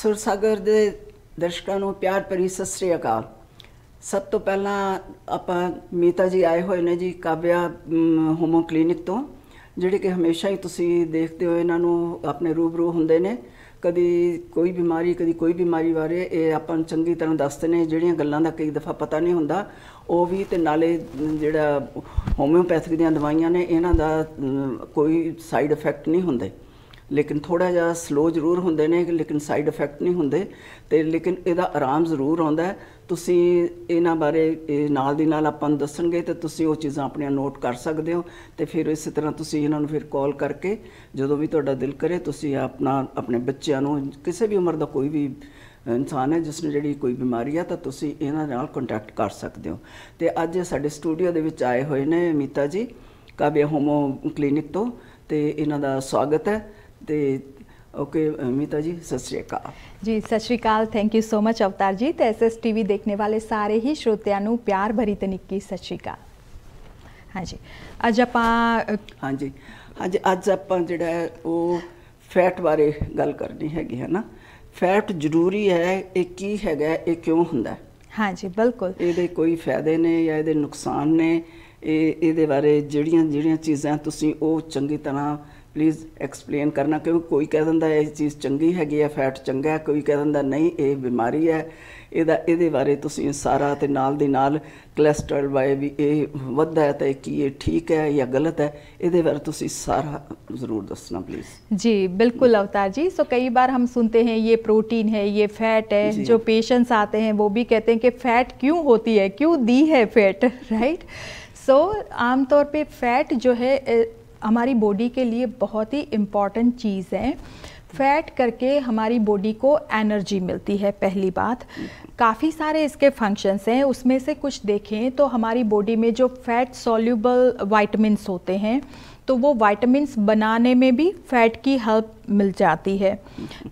ਸੁਰ ਸਾਗਰ ਦੇ ਦਰਸ਼ਕਾਂ ਨੂੰ ਪਿਆਰ ਭਰੀ ਸਤਿ ਸ੍ਰੀ ਅਕਾਲ ਸਭ ਤੋਂ ਪਹਿਲਾਂ ਆਪਾਂ ਮੀਤਾ ਜੀ ਆਏ ਹੋਏ ਨੇ ਜੀ ਕਾਬਿਆ ਹੋਮੋ ਕਲੀਨਿਕ ਤੋਂ ਜਿਹੜੇ ਕਿ ਹਮੇਸ਼ਾ ਹੀ ਤੁਸੀਂ ਦੇਖਦੇ ਹੋ ਇਹਨਾਂ ਨੂੰ ਆਪਣੇ ਰੂਬਰੂ ਹੁੰਦੇ ਨੇ ਕਦੀ ਕੋਈ ਬਿਮਾਰੀ ਕਦੀ ਕੋਈ ਬਿਮਾਰੀ ਬਾਰੇ ਇਹ ਆਪਾਂ ਨੂੰ ਚੰਗੀ ਤਰ੍ਹਾਂ ਦੱਸਦੇ ਨੇ ਜਿਹੜੀਆਂ ਗੱਲਾਂ ਦਾ ਕਈ ਦਫਾ ਪਤਾ ਨਹੀਂ ਹੁੰਦਾ ਉਹ ਵੀ ਤੇ ਨਾਲੇ ਜਿਹੜਾ ਹੋਮਿਓਪੈਥਿਕ ਦੀਆਂ ਦਵਾਈਆਂ ਨੇ ਇਹਨਾਂ ਦਾ ਕੋਈ ਸਾਈਡ ਇਫੈਕਟ ਨਹੀਂ ਹੁੰਦੇ ਲੇਕਿਨ ਥੋੜਾ ਜਿਹਾ ਸਲੋ ਜ਼ਰੂਰ ਹੁੰਦੇ ਨੇ ਲੇਕਿਨ ਸਾਈਡ ਇਫੈਕਟ ਨਹੀਂ ਹੁੰਦੇ ਤੇ ਲੇਕਿਨ ਇਹਦਾ ਆਰਾਮ ਜ਼ਰੂਰ ਆਉਂਦਾ ਤੁਸੀਂ ਇਹਨਾਂ ਬਾਰੇ ਨਾਲ ਦੀ ਨਾਲ ਆਪਾਂ ਨੂੰ ਦੱਸਣਗੇ ਤੇ ਤੁਸੀਂ ਉਹ ਚੀਜ਼ਾਂ ਆਪਣੀਆਂ ਨੋਟ ਕਰ ਸਕਦੇ ਹੋ ਤੇ ਫਿਰ ਇਸੇ ਤਰ੍ਹਾਂ ਤੁਸੀਂ ਇਹਨਾਂ ਨੂੰ ਫਿਰ ਕਾਲ ਕਰਕੇ ਜਦੋਂ ਵੀ ਤੁਹਾਡਾ ਦਿਲ ਕਰੇ ਤੁਸੀਂ ਆਪਣਾ ਆਪਣੇ ਬੱਚਿਆਂ ਨੂੰ ਕਿਸੇ ਵੀ ਉਮਰ ਦਾ ਕੋਈ ਵੀ ਇਨਸਾਨ ਹੈ ਜਿਸ ਨੂੰ ਜਿਹੜੀ ਕੋਈ ਬਿਮਾਰੀ ਆ ਤਾਂ ਤੁਸੀਂ ਇਹਨਾਂ ਨਾਲ ਕੰਟੈਕਟ ਕਰ ਸਕਦੇ ਹੋ ਤੇ ਅੱਜ ਸਾਡੇ ਸਟੂਡੀਓ ਦੇ ਵਿੱਚ ਆਏ ਹੋਏ ਨੇ ਮੀਤਾ ਜੀ ਕਾਬਿਆ ਹੋਮੋ ਕਲੀਨਿਕ ਤੋਂ ਤੇ ਇਹਨਾਂ ਦਾ ਸਵਾਗਤ ਹੈ ਤੇ ओके ਜੀ ਸਤਿ ਸ਼੍ਰੀ ਅਕਾਲ ਜੀ ਸਤਿ ਸ਼੍ਰੀ ਅਕਾਲ thank you so much Avtar ji ਤੇ ਐਸਐਸ ਟੀਵੀ ਦੇਖਣ ਵਾਲੇ ਸਾਰੇ ਹੀ ਸ਼੍ਰੋਤਿਆਂ ਨੂੰ ਪਿਆਰ ਭਰੀ ਤਨਿੱਕੀ ਸਤਿ ਸ਼੍ਰੀ ਅਕਾਲ ਹਾਂਜੀ ਅੱਜ ਆਪਾਂ ਹਾਂਜੀ ਹਾਂਜੀ ਅੱਜ ਆਪਾਂ ਜਿਹੜਾ ਉਹ ਫੈਟ ਬਾਰੇ ਗੱਲ ਕਰਨੀ ਹੈਗੀ ਹੈ ਨਾ ਫੈਟ ਜ਼ਰੂਰੀ ਹੈ ਇਹ ਕੀ ਹੈਗਾ ਇਹ ਕਿਉਂ ਹੁੰਦਾ ਹਾਂਜੀ ਬਿਲਕੁਲ ਇਹਦੇ ਕੋਈ ਫਾਇਦੇ ਨੇ ਜਾਂ ਇਹਦੇ ਨੁਕਸਾਨ ਨੇ ਇਹ ਇਹਦੇ ਬਾਰੇ ਜਿਹੜੀਆਂ ਜਿਹੜੀਆਂ ਚੀਜ਼ਾਂ ਤੁਸੀਂ ਉਹ ਚੰਗੀ ਤਰ੍ਹਾਂ प्लीज़ एक्सप्लेन करना क्योंकि कोई कह दिता है चीज़ चंकी हैगी है फैट चंगा है कोई कह दिता नहीं ये बीमारी है यदा ये बारे तुम सारा तो नाल दलैसट्रॉल बारे भी ये वादा है कि ठीक है या गलत है ये बारे तुम सारा जरूर दसना प्लीज़ जी बिल्कुल अवतार जी सो कई बार हम सुनते हैं ये प्रोटीन है ये फैट है जो पेशेंट्स आते हैं वो भी कहते हैं कि फैट क्यों होती है क्यों दी है फैट राइट सो आमतौर पर फैट जो है हमारी बॉडी के लिए बहुत ही इम्पॉर्टेंट चीज़ है फैट करके हमारी बॉडी को एनर्जी मिलती है पहली बात काफ़ी सारे इसके फंक्शंस हैं उसमें से कुछ देखें तो हमारी बॉडी में जो फैट सॉल्यूबल वाइटमिन्स होते हैं तो वो वाइटमिन्स बनाने में भी फैट की हेल्प मिल जाती है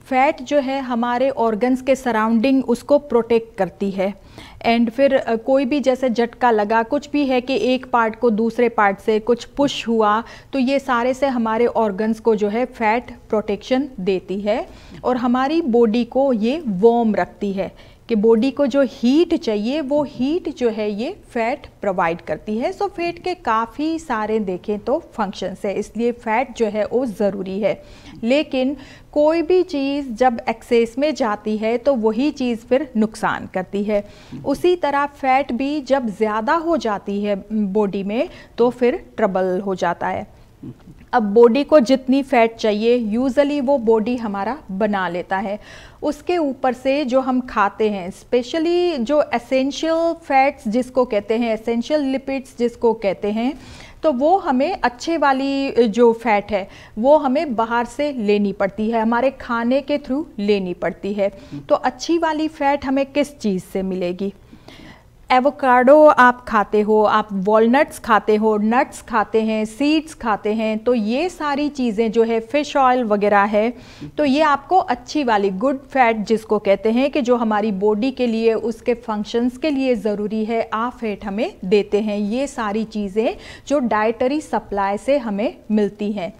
फैट जो है हमारे ऑर्गन्स के सराउंडिंग उसको प्रोटेक्ट करती है एंड फिर कोई भी जैसे झटका लगा कुछ भी है कि एक पार्ट को दूसरे पार्ट से कुछ पुश हुआ तो ये सारे से हमारे ऑर्गन्स को जो है फैट प्रोटेक्शन देती है और हमारी बॉडी को ये वॉर्म रखती है कि बॉडी को जो हीट चाहिए वो हीट जो है ये फैट प्रोवाइड करती है सो फैट के काफ़ी सारे देखें तो फंक्शंस है इसलिए फैट जो है वो ज़रूरी है लेकिन कोई भी चीज़ जब एक्सेस में जाती है तो वही चीज़ फिर नुकसान करती है उसी तरह फैट भी जब ज़्यादा हो जाती है बॉडी में तो फिर ट्रबल हो जाता है अब बॉडी को जितनी फैट चाहिए यूजली वो बॉडी हमारा बना लेता है उसके ऊपर से जो हम खाते हैं स्पेशली जो एसेंशियल फैट्स जिसको कहते हैं एसेंशियल लिपिड्स जिसको कहते हैं तो वो हमें अच्छे वाली जो फैट है वो हमें बाहर से लेनी पड़ती है हमारे खाने के थ्रू लेनी पड़ती है तो अच्छी वाली फैट हमें किस चीज़ से मिलेगी एवोकाडो आप खाते हो आप वॉलनट्स खाते हो नट्स खाते हैं सीड्स खाते हैं तो ये सारी चीज़ें जो है फ़िश ऑयल वगैरह है तो ये आपको अच्छी वाली गुड फैट जिसको कहते हैं कि जो हमारी बॉडी के लिए उसके फंक्शंस के लिए ज़रूरी है आ फैट हमें देते हैं ये सारी चीज़ें जो डाइटरी सप्लाई से हमें मिलती हैं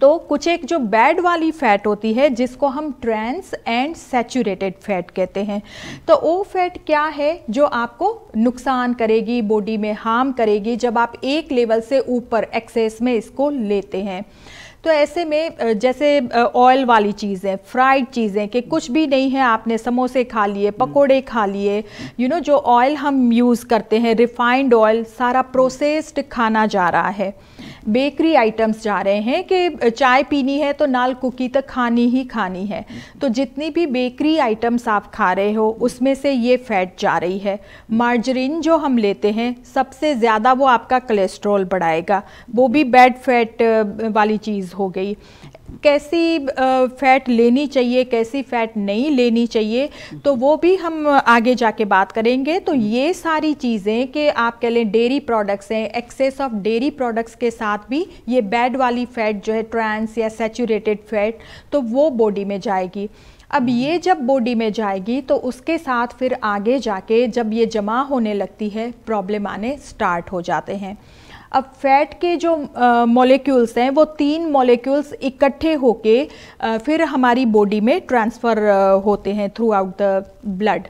तो कुछ एक जो बैड वाली फैट होती है जिसको हम ट्रांस एंड सेचूरेटेड फैट कहते हैं तो वो फैट क्या है जो आपको नुकसान करेगी बॉडी में हार्म करेगी जब आप एक लेवल से ऊपर एक्सेस में इसको लेते हैं तो ऐसे में जैसे ऑयल वाली चीज़ें फ्राइड चीज़ें कि कुछ भी नहीं है आपने समोसे खा लिए हम्म। पकोड़े खा लिए यू नो जो ऑयल हम यूज़ करते हैं रिफाइंड ऑयल सारा प्रोसेस्ड खाना जा रहा है बेकरी आइटम्स जा रहे हैं कि चाय पीनी है तो नाल कुकी तक खानी ही खानी है तो जितनी भी बेकरी आइटम्स आप खा रहे हो उसमें से ये फैट जा रही है मार्जरीन जो हम लेते हैं सबसे ज़्यादा वो आपका कोलेस्ट्रॉल बढ़ाएगा वो भी बैड फैट वाली चीज़ हो गई कैसी फ़ैट लेनी चाहिए कैसी फ़ैट नहीं लेनी चाहिए तो वो भी हम आगे जाके बात करेंगे तो हम्म। ये सारी चीज़ें कि आप कह लें डेयरी प्रोडक्ट्स हैं एक्सेस ऑफ डेयरी प्रोडक्ट्स के साथ भी ये बैड वाली फ़ैट जो है ट्रांस या सेचूरेटेड फ़ैट तो वो बॉडी में जाएगी अब हम्म। ये जब बॉडी में जाएगी तो उसके साथ फिर आगे जाके जब ये जमा होने लगती है प्रॉब्लम आने स्टार्ट हो जाते हैं अब फैट के जो मॉलिक्यूल्स हैं वो तीन मॉलिक्यूल्स इकट्ठे होके फिर हमारी बॉडी में ट्रांसफ़र होते हैं throughout the blood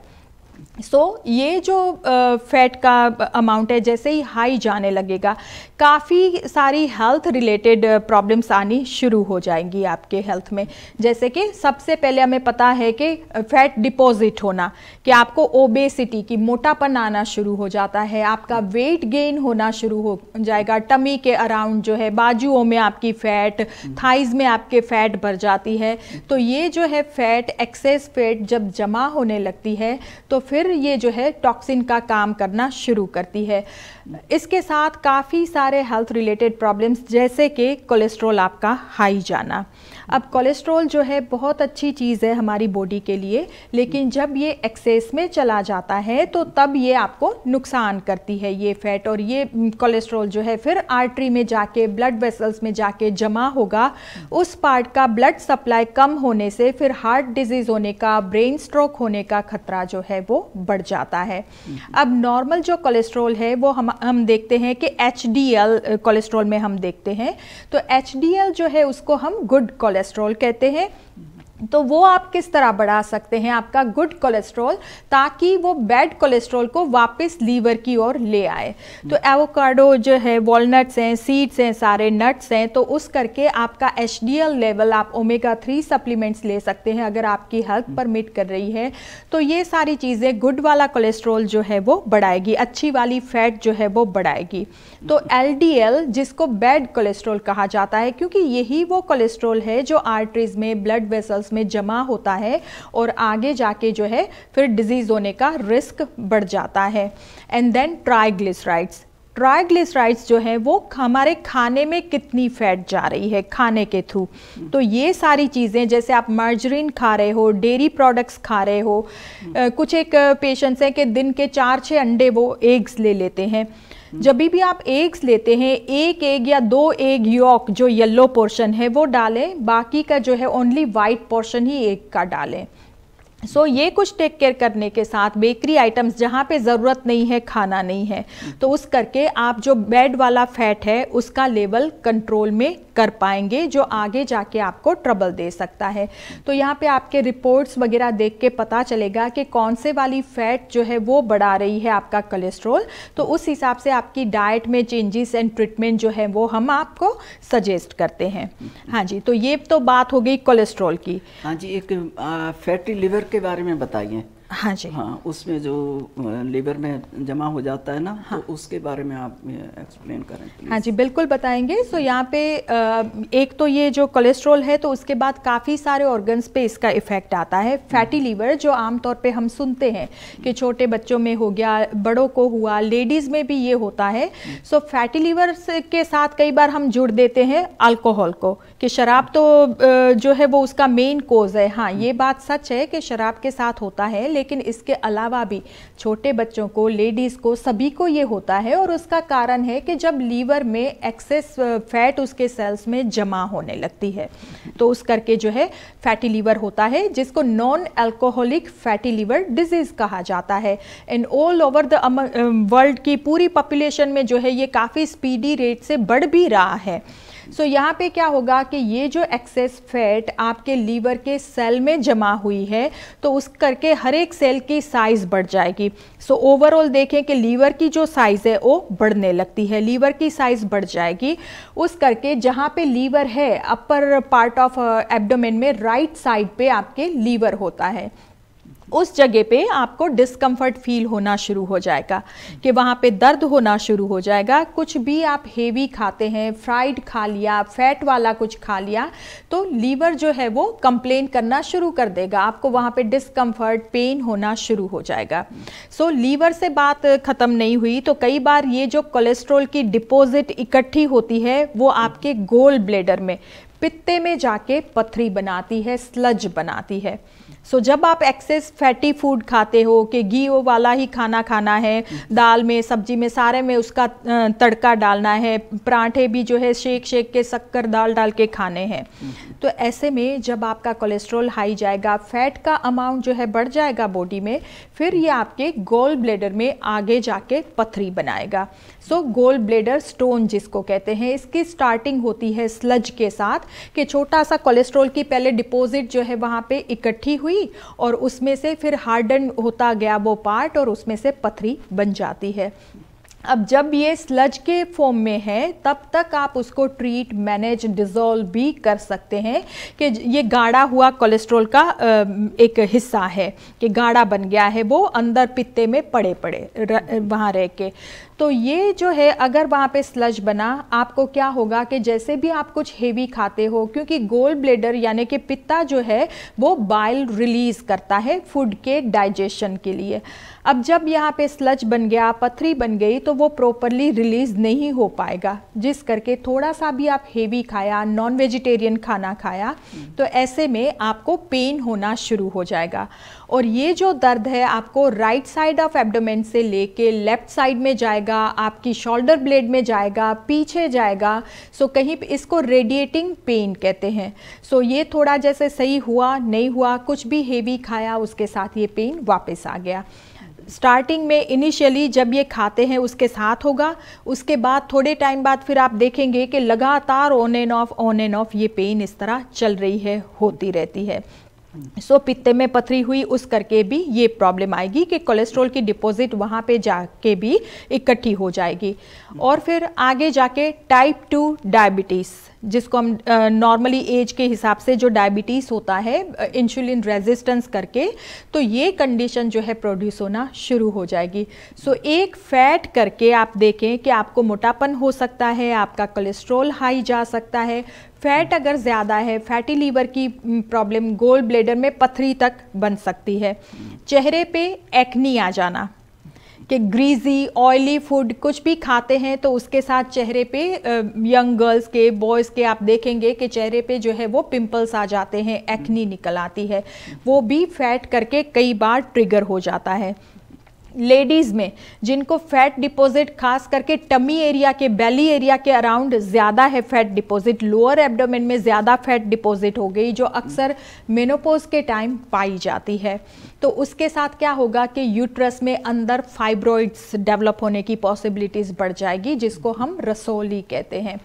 so so, ये जो फैट का अमाउंट है जैसे ही हाई जाने लगेगा काफ़ी सारी हेल्थ रिलेटेड प्रॉब्लम्स आनी शुरू हो जाएंगी आपके हेल्थ में जैसे कि सबसे पहले हमें पता है कि फैट डिपॉजिट होना कि आपको ओबेसिटी की मोटापन आना शुरू हो जाता है आपका वेट गेन होना शुरू हो जाएगा टमी के अराउंड जो है बाजुओं में आपकी फ़ैट थाइज हम्म। में आपके फैट भर जाती है तो ये जो है फैट एक्सेस फैट जब जमा होने लगती है तो फिर फिर ये जो है टॉक्सिन का काम करना शुरू करती है इसके साथ काफ़ी सारे हेल्थ रिलेटेड प्रॉब्लम्स जैसे कि कोलेस्ट्रोल आपका हाई जाना अब कोलेस्ट्रॉल जो है बहुत अच्छी चीज़ है हमारी बॉडी के लिए लेकिन जब ये एक्सेस में चला जाता है तो तब ये आपको नुकसान करती है ये फैट और ये कोलेस्ट्रॉल जो है फिर आर्टरी में जाके ब्लड वेसल्स में जाके जमा होगा उस पार्ट का ब्लड सप्लाई कम होने से फिर हार्ट डिजीज़ होने का ब्रेन स्ट्रोक होने का खतरा जो है वो बढ़ जाता है अब नॉर्मल जो कोलेस्ट्रॉल है वो हम हम देखते हैं कि एच कोलेस्ट्रॉल में हम देखते हैं तो एच जो है उसको हम गुड कोलेस्ट्रॉल कोलेस्ट्रॉल कहते हैं तो वो आप किस तरह बढ़ा सकते हैं आपका गुड कोलेस्ट्रॉल ताकि वो बैड कोलेस्ट्रॉल को वापस लीवर की ओर ले आए तो एवोकाडो हम्म। जो है वॉलनट्स हैं सीड्स हैं सारे नट्स हैं तो उस करके आपका एच लेवल आप ओमेगा थ्री सप्लीमेंट्स ले सकते हैं अगर आपकी हेल्थ हम्म। परमिट कर रही है तो ये सारी चीज़ें गुड वाला कोलेस्ट्रॉल जो है वो बढ़ाएगी अच्छी वाली फैट जो है वो बढ़ाएगी तो एल हम्म। जिसको बैड कोलेस्ट्रॉल कहा जाता है क्योंकि यही वो कोलेस्ट्रॉल है जो आर्टरीज में ब्लड वेसल्स इसमें जमा होता है और आगे जाके जो है फिर डिजीज़ होने का रिस्क बढ़ जाता है एंड देन ट्राइग्लिसराइड्स ट्राइग्लिसराइड्स जो है वो हमारे खाने में कितनी फैट जा रही है खाने के थ्रू तो ये सारी चीज़ें जैसे आप मार्जरीन खा रहे हो डेयरी प्रोडक्ट्स खा रहे हो कुछ एक पेशेंट्स हैं कि दिन के चार छः अंडे वो एग्स ले लेते हैं जब भी आप एग्स लेते हैं एक एग या दो एग यॉक जो येलो पोर्शन है वो डालें बाकी का जो है ओनली वाइट पोर्शन ही एग का डालें सो so, ये कुछ टेक केयर करने के साथ बेकरी आइटम्स जहाँ पे ज़रूरत नहीं है खाना नहीं है तो उस करके आप जो बेड वाला फैट है उसका लेवल कंट्रोल में कर पाएंगे जो आगे जाके आपको ट्रबल दे सकता है तो यहाँ पे आपके रिपोर्ट्स वगैरह देख के पता चलेगा कि कौन से वाली फैट जो है वो बढ़ा रही है आपका कोलेस्ट्रोल तो उस हिसाब से आपकी डाइट में चेंजेस एंड ट्रीटमेंट जो है वो हम आपको सजेस्ट करते हैं हाँ जी तो ये तो बात हो गई कोलेस्ट्रोल की हाँ जी एक फैटी लिवर के बारे में बताइए हाँ जी हाँ उसमें जो लीवर में जमा हो जाता है ना तो हाँ। तो उसके बारे में आप एक्सप्लेन करें हाँ जी बिल्कुल बताएंगे सो so, यहाँ पे एक तो ये जो कोलेस्ट्रॉल है तो उसके बाद काफ़ी सारे ऑर्गन्स पे इसका इफेक्ट आता है फैटी हम्म। लीवर जो आमतौर पे हम सुनते हैं कि छोटे बच्चों में हो गया बड़ों को हुआ लेडीज़ में भी ये होता है सो फैटी लीवर के साथ कई बार हम जुड़ देते हैं अल्कोहल को कि शराब तो जो है वो उसका मेन कोज है हाँ ये बात सच है कि शराब के साथ होता है लेकिन इसके अलावा भी छोटे बच्चों को लेडीज़ को सभी को ये होता है और उसका कारण है कि जब लीवर में एक्सेस फैट उसके सेल्स में जमा होने लगती है तो उस करके जो है फैटी लीवर होता है जिसको non alcoholic fatty liver disease कहा जाता है in all over the world की पूरी पॉपुलेशन में जो है ये काफ़ी स्पीडी रेट से बढ़ भी रहा है सो so, यहाँ पे क्या होगा कि ये जो एक्सेस फैट आपके लीवर के सेल में जमा हुई है तो उस करके हर एक सेल की साइज़ बढ़ जाएगी सो so, ओवरऑल देखें कि लीवर की जो साइज़ है वो बढ़ने लगती है लीवर की साइज़ बढ़ जाएगी उस करके जहाँ पे लीवर है अपर पार्ट ऑफ एबडोमिन में राइट साइड पे आपके लीवर होता है उस जगह पे आपको डिस्कम्फर्ट फील होना शुरू हो जाएगा कि वहाँ पे दर्द होना शुरू हो जाएगा कुछ भी आप हेवी खाते हैं फ्राइड खा लिया फैट वाला कुछ खा लिया तो लीवर जो है वो कंप्लेन करना शुरू कर देगा आपको वहाँ पे डिस्कम्फर्ट पेन होना शुरू हो जाएगा सो so, लीवर से बात ख़त्म नहीं हुई तो कई बार ये जो कोलेस्ट्रोल की डिपोज़िट इकट्ठी होती है वो आपके गोल ब्लेडर में पित्ते में जाके पथरी बनाती है स्लज बनाती है सो so, जब आप एक्सेस फैटी फूड खाते हो कि घी वो वाला ही खाना खाना है दाल में सब्जी में सारे में उसका तड़का डालना है पराठे भी जो है शेक शेक के शक्कर दाल डाल के खाने हैं तो ऐसे में जब आपका कोलेस्ट्रॉल हाई जाएगा फैट का अमाउंट जो है बढ़ जाएगा बॉडी में फिर ये आपके गोल ब्लेडर में आगे जाके पथरी बनाएगा सो गोल ब्लेडर स्टोन जिसको कहते हैं इसकी स्टार्टिंग होती है स्लज के साथ कि छोटा सा कोलेस्ट्रॉल की पहले डिपॉजिट जो है वहाँ पे इकट्ठी हुई और उसमें से फिर हार्डन होता गया वो पार्ट और उसमें से पथरी बन जाती है अब जब ये स्लज के फॉर्म में है तब तक आप उसको ट्रीट मैनेज डिज़ोल्व भी कर सकते हैं कि ये गाढ़ा हुआ कोलेस्ट्रॉल का एक हिस्सा है कि गाढ़ा बन गया है वो अंदर पित्ते में पड़े पड़े वहाँ रह के तो ये जो है अगर वहाँ पे स्लज बना आपको क्या होगा कि जैसे भी आप कुछ हेवी खाते हो क्योंकि गोल ब्लेडर यानी कि पित्ता जो है वो बाइल रिलीज़ करता है फूड के डाइजेशन के लिए अब जब यहाँ पे स्लज बन गया पथरी बन गई तो वो प्रॉपरली रिलीज़ नहीं हो पाएगा जिस करके थोड़ा सा भी आप हेवी खाया नॉन वेजिटेरियन खाना खाया तो ऐसे में आपको पेन होना शुरू हो जाएगा और ये जो दर्द है आपको राइट साइड ऑफ एबडोमेंट से लेके लेफ्ट साइड में जाएगा जाएगा आपकी शोल्डर ब्लेड में जाएगा पीछे जाएगा सो so कहीं इसको रेडिएटिंग पेन कहते हैं सो so ये थोड़ा जैसे सही हुआ नहीं हुआ कुछ भी हेवी खाया उसके साथ ये पेन वापस आ गया स्टार्टिंग में इनिशियली जब ये खाते हैं उसके साथ होगा उसके बाद थोड़े टाइम बाद फिर आप देखेंगे कि लगातार on and off on and off ये पेन इस तरह चल रही है होती रहती है सो so, पित्ते में पथरी हुई उस करके भी ये प्रॉब्लम आएगी कि कोलेस्ट्रॉल की डिपॉजिट वहाँ पे जाके भी इकट्ठी हो जाएगी और फिर आगे जाके टाइप टू डायबिटीज़ जिसको हम नॉर्मली एज के हिसाब से जो डायबिटीज़ होता है इंसुलिन रेजिस्टेंस करके तो ये कंडीशन जो है प्रोड्यूस होना शुरू हो जाएगी सो so, एक फैट करके आप देखें कि आपको मोटापन हो सकता है आपका कोलेस्ट्रॉल हाई जा सकता है फैट अगर ज़्यादा है फैटी लीवर की प्रॉब्लम गोल ब्लेडर में पथरी तक बन सकती है चेहरे पे एक्नी आ जाना कि ग्रीजी ऑयली फूड कुछ भी खाते हैं तो उसके साथ चेहरे पे यंग गर्ल्स के बॉयज़ के आप देखेंगे कि चेहरे पे जो है वो पिंपल्स आ जाते हैं एक्नी निकल आती है वो भी फैट करके कई बार ट्रिगर हो जाता है लेडीज़ में जिनको फैट डिपॉजिट खास करके टमी एरिया के बेली एरिया के अराउंड ज़्यादा है फैट डिपॉजिट लोअर एब्डोमेन में ज़्यादा फैट डिपॉजिट हो गई जो अक्सर मेनोपोज के टाइम पाई जाती है तो उसके साथ क्या होगा कि यूट्रस में अंदर फाइब्रॉइड्स डेवलप होने की पॉसिबिलिटीज़ बढ़ जाएगी जिसको हम रसोली कहते हैं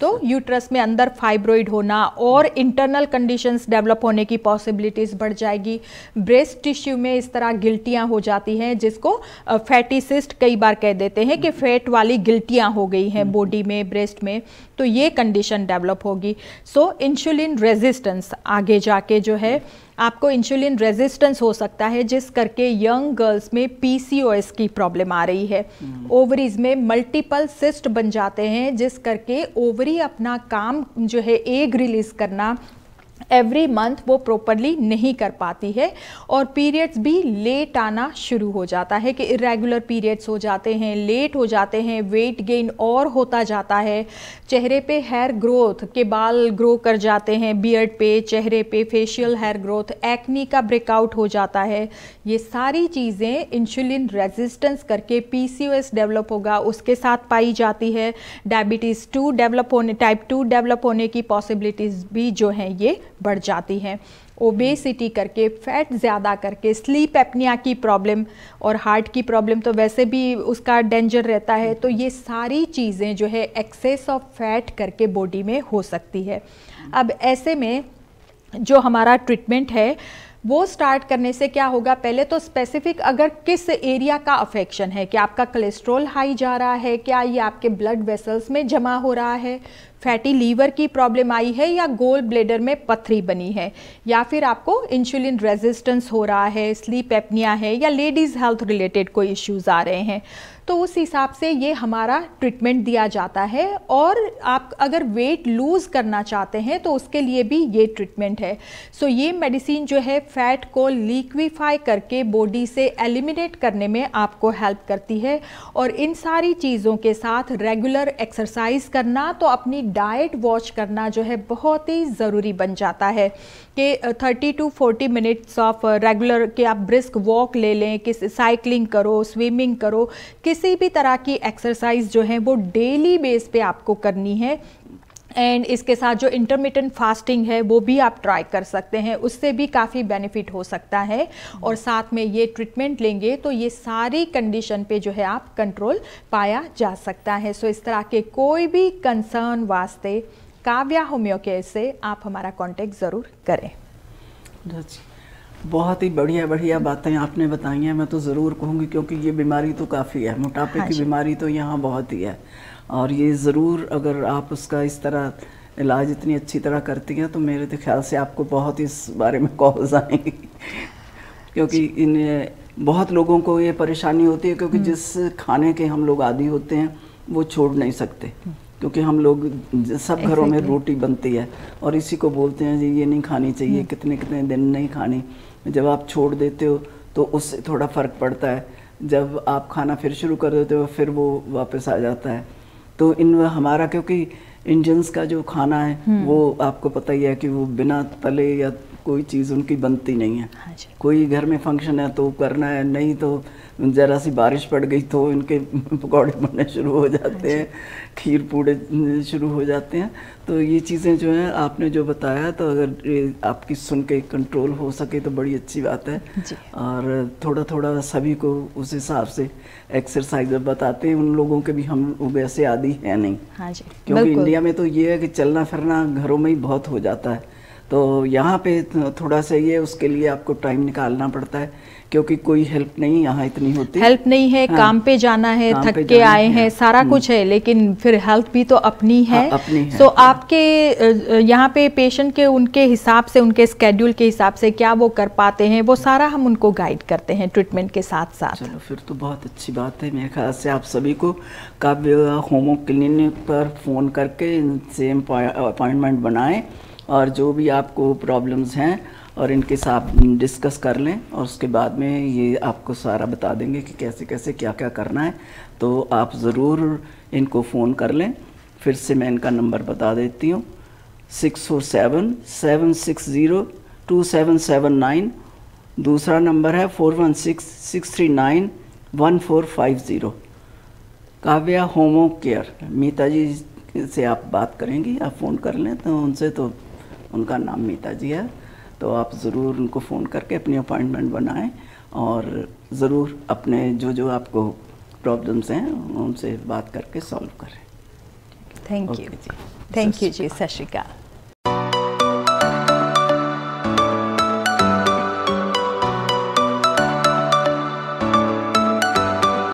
तो यूट्रस में अंदर फाइब्रॉइड होना और इंटरनल कंडीशंस डेवलप होने की पॉसिबिलिटीज़ बढ़ जाएगी ब्रेस्ट टिश्यू में इस तरह गिल्टियाँ हो जाती हैं जिसको फैटीसिस्ट कई बार कह देते हैं कि फैट हम्म। वाली गिल्टियाँ हो गई हैं बॉडी हम्म। में ब्रेस्ट में तो ये कंडीशन डेवलप होगी सो इंसुलिन रेजिस्टेंस आगे जाके जो है हम्म। आपको इंसुलिन रेजिस्टेंस हो सकता है जिस करके यंग गर्ल्स में पीसीओएस की प्रॉब्लम आ रही है ओवरीज हम्म। में मल्टीपल सिस्ट बन जाते हैं जिस करके ओवरी अपना काम जो है एग रिलीज करना एवरी मंथ वो प्रॉपरली नहीं कर पाती है और पीरियड्स भी लेट आना शुरू हो जाता है कि इरेगुलर पीरियड्स हो जाते हैं लेट हो जाते हैं वेट गेन और होता जाता है चेहरे पे हेयर ग्रोथ के बाल ग्रो कर जाते हैं बियर्ड पे चेहरे पे फेशियल हेयर ग्रोथ एक्नी का ब्रेकआउट हो जाता है ये सारी चीज़ें इंसुलिन रेजिस्टेंस करके पी डेवलप होगा उसके साथ पाई जाती है डायबिटीज़ टू डेवलप होने टाइप टू डेवलप होने की पॉसिबिलिटीज़ भी जो हैं ये बढ़ जाती हैं ओबेसिटी करके फैट ज़्यादा करके स्लीप एपनिया की प्रॉब्लम और हार्ट की प्रॉब्लम तो वैसे भी उसका डेंजर रहता है तो ये सारी चीज़ें जो है एक्सेस ऑफ फैट करके बॉडी में हो सकती है अब ऐसे में जो हमारा ट्रीटमेंट है वो स्टार्ट करने से क्या होगा पहले तो स्पेसिफिक अगर किस एरिया का अफेक्शन है कि आपका कोलेस्ट्रॉल हाई जा रहा है क्या ये आपके ब्लड वेसल्स में जमा हो रहा है फैटी लीवर की प्रॉब्लम आई है या गोल ब्लेडर में पथरी बनी है या फिर आपको इंसुलिन रेजिस्टेंस हो रहा है स्लीप एपनिया है या लेडीज़ हेल्थ रिलेटेड कोई इश्यूज़ आ रहे हैं तो उस हिसाब से ये हमारा ट्रीटमेंट दिया जाता है और आप अगर वेट लूज़ करना चाहते हैं तो उसके लिए भी ये ट्रीटमेंट है सो ये मेडिसिन जो है फैट को लिक्विफाई करके बॉडी से एलिमिनेट करने में आपको हेल्प करती है और इन सारी चीज़ों के साथ रेगुलर एक्सरसाइज करना तो अपनी डाइट वॉच करना जो है बहुत ही ज़रूरी बन जाता है कि thirty to forty minutes of regular कि आप ब्रिस्क वॉक ले लें किस साइकिलिंग करो स्विमिंग करो किस किसी भी तरह की एक्सरसाइज जो है वो डेली बेस पे आपको करनी है एंड इसके साथ जो इंटरमीडियंट फास्टिंग है वो भी आप ट्राई कर सकते हैं उससे भी काफ़ी बेनिफिट हो सकता है और साथ में ये ट्रीटमेंट लेंगे तो ये सारी कंडीशन पे जो है आप कंट्रोल पाया जा सकता है सो इस तरह के कोई भी कंसर्न वास्ते काव्या होम्योकेयर से आप हमारा कांटेक्ट ज़रूर करें बहुत ही बढ़िया बढ़िया बातें आपने बताई हैं मैं तो ज़रूर कहूँगी क्योंकि ये बीमारी तो काफ़ी है मोटापे हाँ की बीमारी तो यहाँ बहुत ही है और ये ज़रूर अगर आप उसका इस तरह इलाज इतनी अच्छी तरह करती हैं तो मेरे तो ख्याल से आपको बहुत इस बारे में कॉल्स आएंगी क्योंकि इन बहुत लोगों को ये परेशानी होती है क्योंकि हम्म। जिस खाने के हम लोग आदि होते हैं वो छोड़ नहीं सकते हम्म। क्योंकि हम लोग सब घरों में रोटी बनती है और इसी को बोलते हैं जी ये नहीं खानी चाहिए हम्म। कितने कितने दिन नहीं खानी जब आप छोड़ देते हो तो उससे थोड़ा फ़र्क पड़ता है जब आप खाना फिर शुरू कर देते हो फिर वो वापस आ जाता है तो इन हमारा क्योंकि इंडियंस का जो खाना है हम्म। वो आपको पता ही है कि वो बिना तले या कोई चीज़ उनकी बनती नहीं है हाँ कोई घर में फंक्शन है तो करना है नहीं तो ज़रा सी बारिश पड़ गई तो इनके पकौड़े बनने शुरू हो जाते हाँ हैं खीर पूड़े शुरू हो जाते हैं तो ये चीज़ें जो हैं आपने जो बताया तो अगर आपकी सुन के कंट्रोल हो सके तो बड़ी अच्छी बात है और थोड़ा थोड़ा सभी को उस हिसाब से एक्सरसाइज बताते हैं उन लोगों के भी हम वैसे आदि है नहीं हाँ जी क्योंकि इंडिया में तो ये है कि चलना फिरना घरों में ही बहुत हो जाता है तो यहाँ पे थोड़ा सा ये उसके लिए आपको टाइम निकालना पड़ता है क्योंकि कोई हेल्प नहीं यहाँ इतनी होती हेल्प नहीं है हाँ, काम पे जाना है थक के आए हैं है, सारा हम्म। कुछ है लेकिन फिर हेल्थ भी तो अपनी है हाँ, अपनी है, तो so, आपके यहाँ पे पेशेंट के उनके हिसाब से उनके स्केड्यूल के हिसाब से क्या वो कर पाते हैं वो सारा हम उनको गाइड करते हैं ट्रीटमेंट के साथ साथ चलो फिर तो बहुत अच्छी बात है मेरे ख्याल से आप सभी को काव्य होमो क्लिनिक पर फ़ोन करके इनसे अपॉइंटमेंट बनाएं और जो भी आपको प्रॉब्लम्स हैं और इनके साथ डिस्कस कर लें और उसके बाद में ये आपको सारा बता देंगे कि कैसे कैसे क्या क्या करना है तो आप ज़रूर इनको फ़ोन कर लें फिर से मैं इनका नंबर बता देती हूँ six four seven seven six zero two seven seven nine दूसरा नंबर है four one six six three nine one four five zero Kavya homeo care Meeta ji से आप बात करेंगी आप फ़ोन कर लें तो उनसे तो उनका नाम मीता जी है तो आप ज़रूर उनको फ़ोन करके अपनी अपॉइंटमेंट बनाएं और ज़रूर अपने जो जो आपको प्रॉब्लम्स हैं उनसे बात करके सॉल्व करें thank you ji thank you ji सत श्रीकाल